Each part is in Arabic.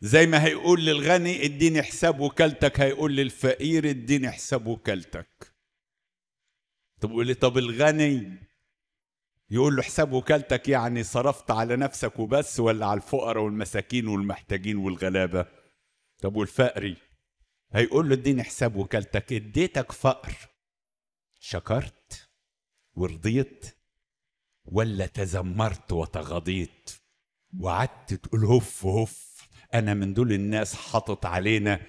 زي ما هيقول للغني اديني حساب وكلتك هيقول للفقير اديني حساب وكلتك طب قولي طب الغني يقول له حساب وكلتك يعني صرفت على نفسك وبس ولا على الفقراء والمساكين والمحتاجين والغلابة طب والفقري هيقول له اديني حساب وكلتك اديتك فقر شكرت ورضيت ولا تذمرت وتغاضيت وعدت تقول هف هف انا من دول الناس حاطط علينا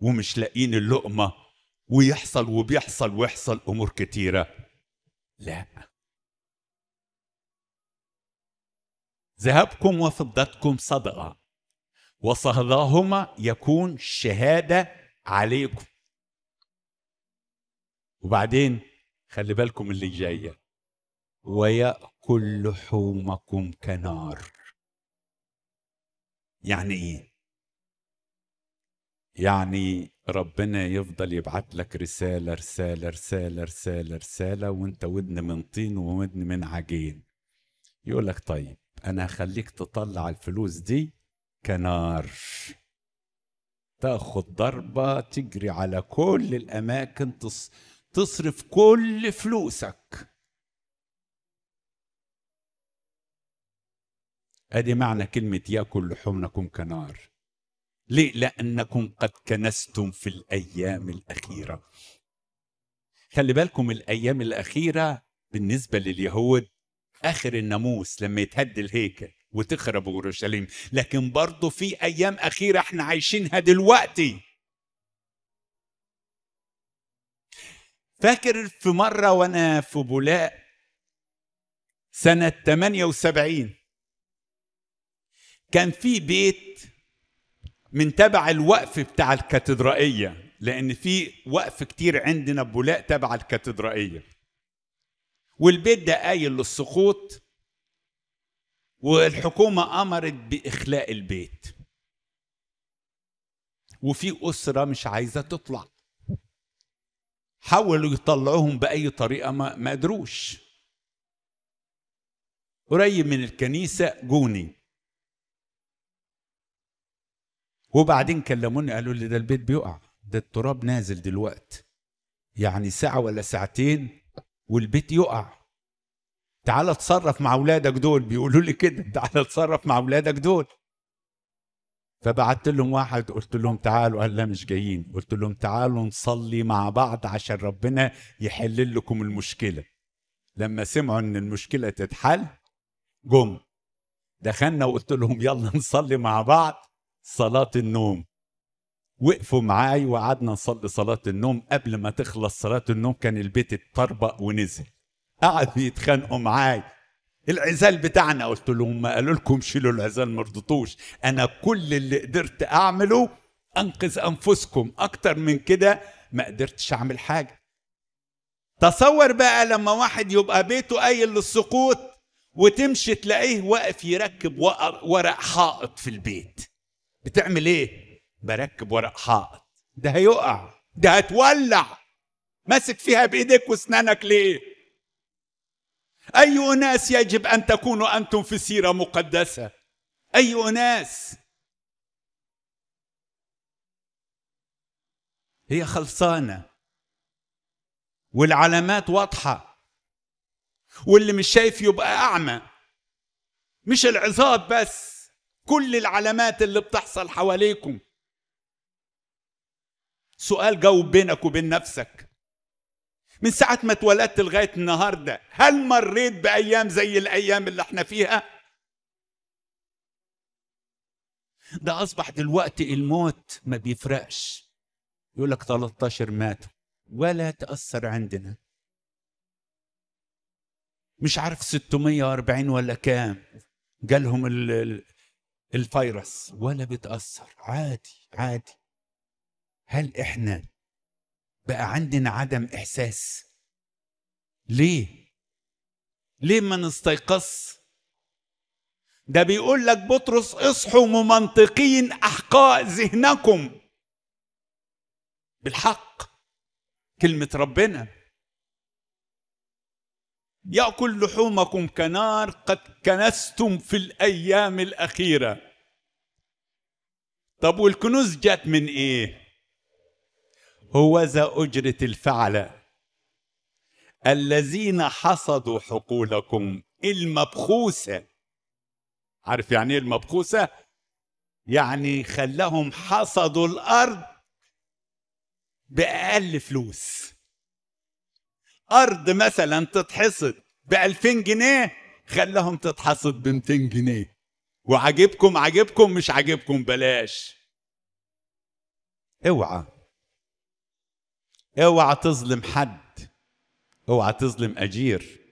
ومش لاقيين اللقمه ويحصل وبيحصل ويحصل امور كتيره لا ذهبكم وفضتكم صدقه وصهداهما يكون شهاده عليكم وبعدين خلي بالكم اللي جايه ويأكل لحومكم كنار يعني ايه يعني ربنا يفضل يبعت لك رسالة رسالة رسالة رسالة رسالة وانت ودن من طين وودن من عجين يقول لك طيب انا هخليك تطلع الفلوس دي كنار تاخد ضربة تجري على كل الأماكن تص... تصرف كل فلوسك ادي معنى كلمه ياكل لحومكم كنار ليه لانكم قد كنستم في الايام الاخيره خلي بالكم الايام الاخيره بالنسبه لليهود اخر الناموس لما يتهد الهيكل وتخرب اورشليم لكن برضه في ايام اخيره احنا عايشينها دلوقتي فاكر في مره وانا في بولاق سنه 78 كان في بيت من تبع الوقف بتاع الكاتدرائية لأن في وقف كتير عندنا بولاق تبع الكاتدرائية والبيت ده قايل للسقوط والحكومة أمرت بإخلاء البيت وفي أسرة مش عايزة تطلع حاولوا يطلعوهم بأي طريقة ما قدروش قريب من الكنيسة جوني وبعدين كلموني قالوا لي ده البيت بيقع ده التراب نازل دلوقت يعني ساعة ولا ساعتين والبيت يقع تعال اتصرف مع اولادك دول بيقولوا لي كده تعال اتصرف مع اولادك دول فبعت لهم واحد قلت لهم تعالوا قال لا مش جايين قلت لهم تعالوا نصلي مع بعض عشان ربنا يحل لكم المشكله لما سمعوا ان المشكله تتحل جم دخلنا وقلت لهم يلا نصلي مع بعض صلاة النوم وقفوا معاي وقعدنا نصلي صلاة النوم قبل ما تخلص صلاة النوم كان البيت اتطربق ونزل قعدوا يتخانقوا معاي العزال بتاعنا قلت لهم ما قالوا لكم شيلوا العزال ما رضيتوش انا كل اللي قدرت اعمله انقذ انفسكم اكتر من كده ما قدرتش اعمل حاجه تصور بقى لما واحد يبقى بيته قايل للسقوط وتمشي تلاقيه واقف يركب ورق حائط في البيت بتعمل ايه بركب ورق حائط ده هيقع ده هتولع ماسك فيها بايدك واسنانك ليه اي اناس يجب ان تكونوا انتم في سيره مقدسه اي اناس هي خلصانه والعلامات واضحه واللي مش شايف يبقى اعمى مش العظات بس كل العلامات اللي بتحصل حواليكم سؤال جاوب بينك وبين نفسك من ساعة ما اتولدت لغاية النهاردة هل مريت بأيام زي الأيام اللي احنا فيها؟ ده أصبح دلوقتي الموت ما بيفرقش يقول لك 13 ماتوا ولا تأثر عندنا مش عارف 640 ولا كام جالهم ال الفيروس ولا بتأثر عادي عادي هل احنا بقى عندنا عدم احساس ليه ليه ما نستيقظ ده بيقول لك بطرس اصحوا ممنطقين احقاء ذهنكم بالحق كلمه ربنا ياكل لحومكم كنار قد كنستم في الايام الاخيره طب والكنوز جت من ايه هو ذا اجره الفعله الذين حصدوا حقولكم المبخوسه عارف يعني ايه المبخوسه يعني خلاهم حصدوا الارض باقل فلوس أرض مثلا تتحصد ب 2000 جنيه خلاهم تتحصد ب 200 جنيه وعجبكم عجبكم مش عجبكم بلاش اوعى اوعى تظلم حد اوعى تظلم اجير